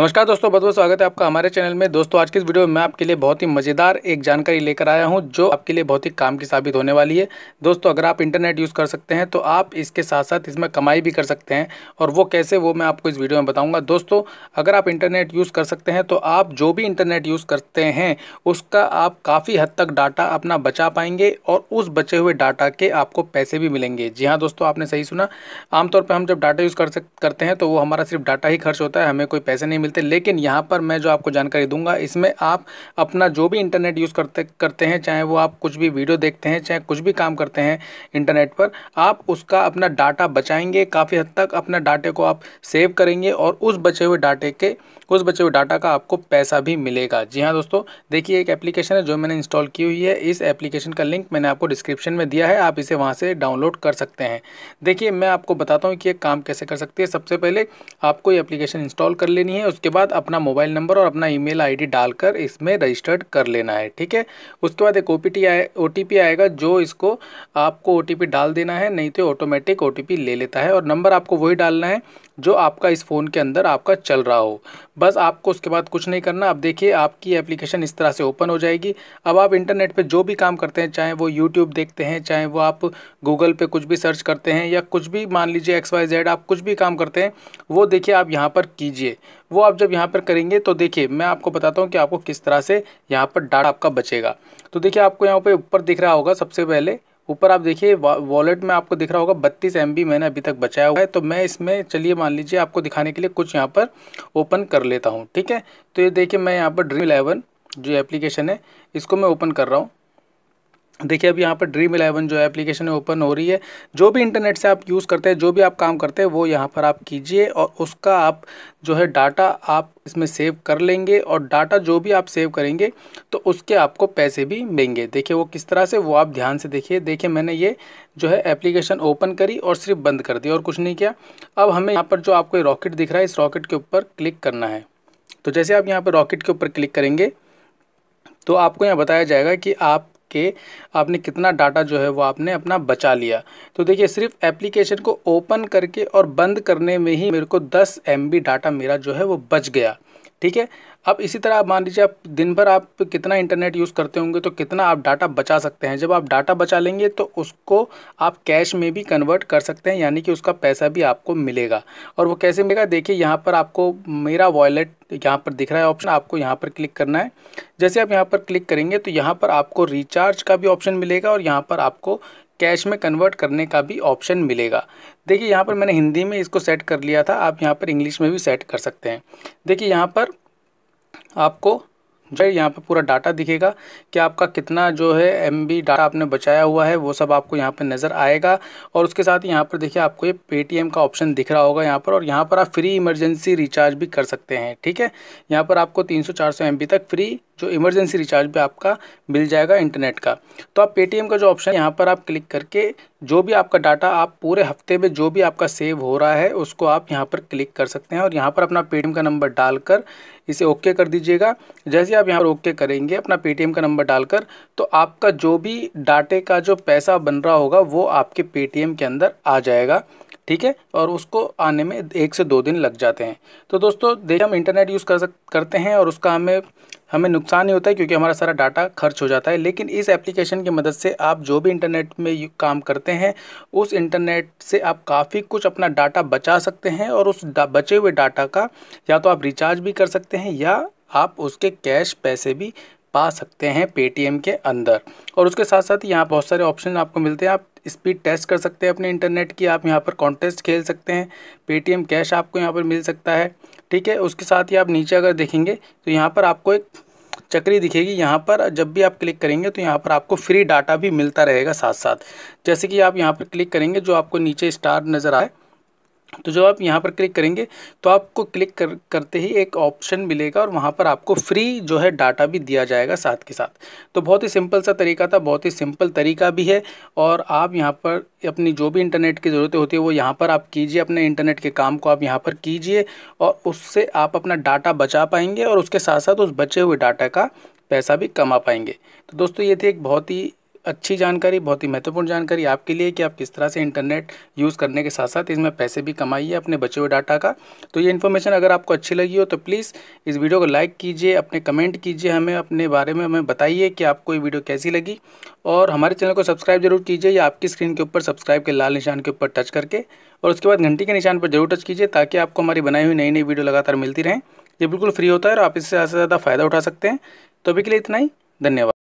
नमस्कार दोस्तों बहुत बहुत स्वागत है आपका हमारे चैनल में दोस्तों आज की इस वीडियो में मैं आपके लिए बहुत ही मज़ेदार एक जानकारी लेकर आया हूं जो आपके लिए बहुत ही काम की साबित होने वाली है दोस्तों अगर आप इंटरनेट यूज़ कर सकते हैं तो आप इसके साथ साथ इसमें कमाई भी कर सकते हैं और वो कैसे वो मैं आपको इस वीडियो में बताऊँगा दोस्तों अगर आप इंटरनेट यूज़ कर सकते हैं तो आप जो भी इंटरनेट यूज़ करते हैं उसका आप काफ़ी हद तक डाटा अपना बचा पाएंगे और उस बचे हुए डाटा के आपको पैसे भी मिलेंगे जी हाँ दोस्तों आपने सही सुना आमतौर पर हम जब डाटा यूज़ कर करते हैं तो वो हमारा सिर्फ डाटा ही खर्च होता है हमें कोई पैसे नहीं मिलते मिलते लेकिन यहाँ पर मैं जो आपको जानकारी दूंगा इसमें आप अपना जो भी इंटरनेट यूज़ करते करते हैं चाहे वो आप कुछ भी वीडियो देखते हैं चाहे कुछ भी काम करते हैं इंटरनेट पर आप उसका अपना डाटा बचाएंगे काफ़ी हद तक अपना डाटे को आप सेव करेंगे और उस बचे हुए डाटे के उस बचे हुए डाटा का आपको पैसा भी मिलेगा जी हाँ दोस्तों देखिए एक एप्लीकेशन है जो मैंने इंस्टॉल की हुई है इस एप्लीकेशन का लिंक मैंने आपको डिस्क्रिप्शन में दिया है आप इसे वहाँ से डाउनलोड कर सकते हैं देखिए मैं आपको बताता हूँ कि ये काम कैसे कर सकती है सबसे पहले आपको ये एप्लीकेशन इंस्टॉल कर लेनी है उसके बाद अपना मोबाइल नंबर और अपना ईमेल आईडी डालकर इसमें रजिस्टर्ड कर लेना है ठीक है उसके बाद एक ओ पी आए ओ आएगा जो इसको आपको ओ डाल देना है नहीं तो ऑटोमेटिक ओ ले लेता है और नंबर आपको वही डालना है जो आपका इस फ़ोन के अंदर आपका चल रहा हो बस आपको उसके बाद कुछ नहीं करना अब देखिए आपकी एप्लीकेशन इस तरह से ओपन हो जाएगी अब आप इंटरनेट पे जो भी काम करते हैं चाहे वो यूट्यूब देखते हैं चाहे वो आप गूगल पे कुछ भी सर्च करते हैं या कुछ भी मान लीजिए एक्स वाई जेड आप कुछ भी काम करते हैं वो देखिए आप यहाँ पर कीजिए वो आप जब यहाँ पर करेंगे तो देखिए मैं आपको बताता हूँ कि आपको किस तरह से यहाँ पर डाटा आपका बचेगा तो देखिए आपको यहाँ पर ऊपर दिख रहा होगा सबसे पहले ऊपर आप देखिए वॉलेट में आपको दिख रहा होगा बत्तीस एम मैंने अभी तक बचाया हुआ है तो मैं इसमें चलिए मान लीजिए आपको दिखाने के लिए कुछ यहाँ पर ओपन कर लेता हूँ ठीक है तो ये देखिए मैं यहाँ पर ड्रीम इलेवन जो एप्लीकेशन है इसको मैं ओपन कर रहा हूँ देखिए अब यहाँ पर ड्रीम इलेवन जो है एप्लीकेशन है ओपन हो रही है जो भी इंटरनेट से आप यूज़ करते हैं जो भी आप काम करते हैं वो यहाँ पर आप कीजिए और उसका आप जो है डाटा आप इसमें सेव कर लेंगे और डाटा जो भी आप सेव करेंगे तो उसके आपको पैसे भी मिलेंगे देखिए वो किस तरह से वो आप ध्यान से देखिए देखिए मैंने ये जो है एप्लीकेशन ओपन करी और सिर्फ बंद कर दिया और कुछ नहीं किया अब हमें यहाँ पर जो आपको रॉकेट दिख रहा है इस रॉकेट के ऊपर क्लिक करना है तो जैसे आप यहाँ पर रॉकेट के ऊपर क्लिक करेंगे तो आपको यहाँ बताया जाएगा कि आप के आपने कितना डाटा जो है वो आपने अपना बचा लिया तो देखिए सिर्फ एप्लीकेशन को ओपन करके और बंद करने में ही मेरे को दस एम डाटा मेरा जो है वो बच गया ठीक है अब इसी तरह आप मान लीजिए आप दिन भर आप कितना इंटरनेट यूज़ करते होंगे तो कितना आप डाटा बचा सकते हैं जब आप डाटा बचा लेंगे तो उसको आप कैश में भी कन्वर्ट कर सकते हैं यानी कि उसका पैसा भी आपको मिलेगा और वो कैसे मिलेगा देखिए यहाँ पर आपको मेरा वॉलेट यहाँ पर दिख रहा है ऑप्शन आपको यहाँ पर क्लिक करना है जैसे आप यहाँ पर क्लिक करेंगे तो यहाँ पर आपको रिचार्ज का भी ऑप्शन मिलेगा और यहाँ पर आपको कैश में कन्वर्ट करने का भी ऑप्शन मिलेगा देखिए यहाँ पर मैंने हिंदी में इसको सेट कर लिया था आप यहाँ पर इंग्लिश में भी सेट कर सकते हैं देखिए यहाँ पर आपको जो है यहाँ पर पूरा डाटा दिखेगा कि आपका कितना जो है एम डाटा आपने बचाया हुआ है वो सब आपको यहाँ पर नज़र आएगा और उसके साथ यहाँ पर देखिए आपको ये पेटीएम का ऑप्शन दिख रहा होगा यहाँ पर और यहाँ पर आप फ्री इमरजेंसी रिचार्ज भी कर सकते हैं ठीक है यहाँ पर आपको 300-400 एमबी तक फ्री जो इमरजेंसी रिचार्ज भी आपका मिल जाएगा इंटरनेट का तो आप पेटीएम का जो ऑप्शन है यहाँ पर आप क्लिक करके जो भी आपका डाटा आप पूरे हफ्ते में जो भी आपका सेव हो रहा है उसको आप यहाँ पर क्लिक कर सकते हैं और यहाँ पर अपना पेटीएम का नंबर डालकर इसे ओके कर दीजिएगा जैसे आप यहाँ पर ओके करेंगे अपना पेटीएम का नंबर डालकर तो आपका जो भी डाटे का जो पैसा बन रहा होगा वो आपके पेटीएम के अंदर आ जाएगा ठीक है और उसको आने में एक से दो दिन लग जाते हैं तो दोस्तों देखिए हम इंटरनेट यूज़ कर सक करते हैं और उसका हमें हमें नुकसान ही होता है क्योंकि हमारा सारा डाटा खर्च हो जाता है लेकिन इस एप्लीकेशन की मदद से आप जो भी इंटरनेट में काम करते हैं उस इंटरनेट से आप काफ़ी कुछ अपना डाटा बचा सकते हैं और उस बचे हुए डाटा का या तो आप रिचार्ज भी कर सकते हैं या आप उसके कैश पैसे भी पा सकते हैं पेटीएम के अंदर और उसके साथ साथ यहाँ बहुत सारे ऑप्शन आपको मिलते हैं आप स्पीड टेस्ट कर सकते हैं अपने इंटरनेट की आप यहाँ पर कॉन्टेस्ट खेल सकते हैं पेटीएम कैश आपको यहाँ पर मिल सकता है ठीक है उसके साथ ही आप नीचे अगर देखेंगे तो यहाँ पर आपको एक चक्री दिखेगी यहाँ पर जब भी आप क्लिक करेंगे तो यहाँ पर आपको फ्री डाटा भी मिलता रहेगा साथ साथ जैसे कि आप यहाँ पर क्लिक करेंगे जो आपको नीचे स्टार नज़र आए तो जब आप यहाँ पर क्लिक करेंगे तो आपको क्लिक कर करते ही एक ऑप्शन मिलेगा और वहाँ पर आपको फ्री जो है डाटा भी दिया जाएगा साथ के साथ तो बहुत ही सिंपल सा तरीका था बहुत ही सिंपल तरीका भी है और आप यहाँ पर अपनी जो भी इंटरनेट की ज़रूरतें होती है वो यहाँ पर आप कीजिए अपने इंटरनेट के काम को आप यहाँ पर कीजिए और उससे आप अपना डाटा बचा पाएंगे और उसके साथ साथ उस बचे हुए डाटा का पैसा भी कमा पाएंगे तो दोस्तों ये थी एक बहुत ही अच्छी जानकारी बहुत ही महत्वपूर्ण जानकारी आपके लिए कि आप किस तरह से इंटरनेट यूज़ करने के साथ साथ इसमें पैसे भी कमाइए अपने बचे हुए डाटा का तो ये इन्फॉर्मेशन अगर आपको अच्छी लगी हो तो प्लीज़ इस वीडियो को लाइक कीजिए अपने कमेंट कीजिए हमें अपने बारे में हमें बताइए कि आपको ये वीडियो कैसी लगी और हमारे चैनल को सब्सक्राइब जरूर कीजिए या आपकी स्क्रीन के ऊपर सब्सक्राइब के लाल निशान के ऊपर टच करके और उसके बाद घंटी के निशान पर जरूर टच कीजिए ताकि आपको हमारी बनाई हुई नई नई वीडियो लगातार मिलती रहें ये बिल्कुल फ्री होता है और आप इससे ज़्यादा से ज़्यादा फ़ायदा उठा सकते हैं तो अभी के लिए इतना ही धन्यवाद